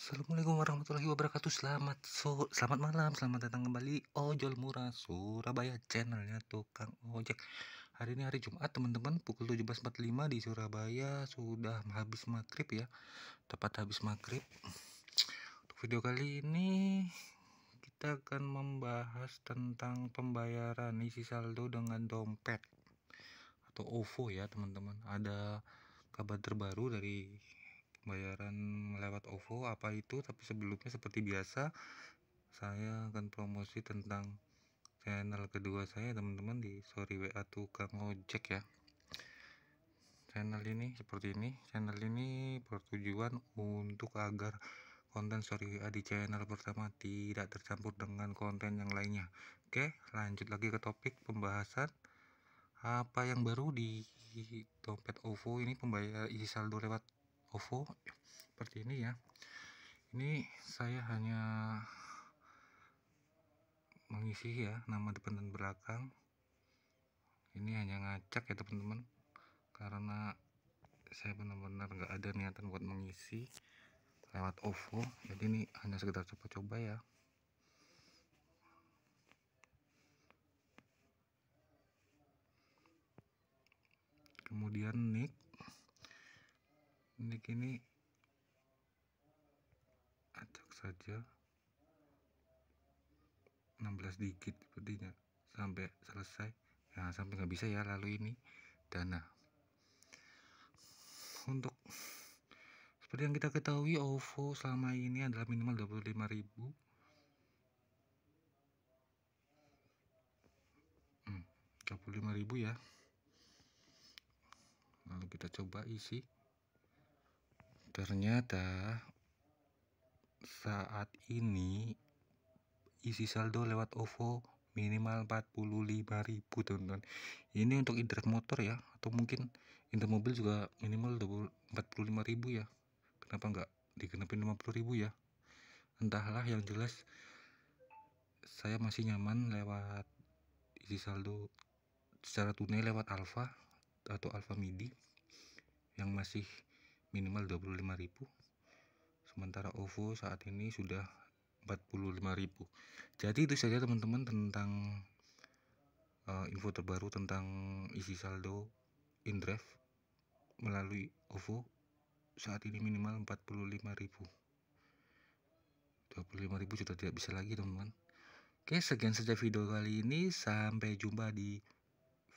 Assalamualaikum warahmatullahi wabarakatuh Selamat so selamat malam Selamat datang kembali Ojol Murah Surabaya Channelnya Tukang Ojek Hari ini hari Jumat teman-teman Pukul 17.45 di Surabaya Sudah habis maghrib ya Tepat habis maghrib Untuk video kali ini Kita akan membahas tentang pembayaran isi saldo dengan dompet Atau OVO ya teman-teman Ada kabar terbaru dari bayaran lewat OVO apa itu tapi sebelumnya seperti biasa saya akan promosi tentang channel kedua saya teman-teman di sorry WA tukang ojek ya channel ini seperti ini channel ini bertujuan untuk agar konten sorry WA di channel pertama tidak tercampur dengan konten yang lainnya oke lanjut lagi ke topik pembahasan apa yang baru di dompet OVO ini pembayar isi saldo lewat OVO seperti ini ya ini saya hanya mengisi ya nama depan dan belakang ini hanya ngacak ya teman-teman karena saya benar-benar nggak ada niatan buat mengisi lewat OVO jadi ini hanya sekedar coba-coba ya kemudian nick ini kini acak saja 16 digit sepertinya sampai selesai ya nah, sampai nggak bisa ya lalu ini dana untuk seperti yang kita ketahui OVO selama ini adalah minimal 25.000 25.000 hmm, ya lalu kita coba isi ternyata saat ini isi saldo lewat OVO minimal 45.000 teman-teman ini untuk internet motor ya atau mungkin internet mobil juga minimal 45.000 ya kenapa enggak digenepin 50.000 ya entahlah yang jelas saya masih nyaman lewat isi saldo secara tunai lewat alfa atau alfa midi yang masih minimal 25.000 sementara OVO saat ini sudah 45.000 jadi itu saja teman-teman tentang uh, info terbaru tentang isi saldo indref melalui OVO saat ini minimal 45.000 25.000 sudah tidak bisa lagi teman-teman Oke sekian saja video kali ini sampai jumpa di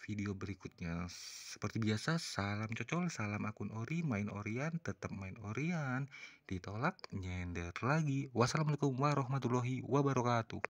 video berikutnya. Seperti biasa, salam cocol, salam akun ori, main orian, tetap main orian, ditolak, nyender lagi. Wassalamualaikum warahmatullahi wabarakatuh.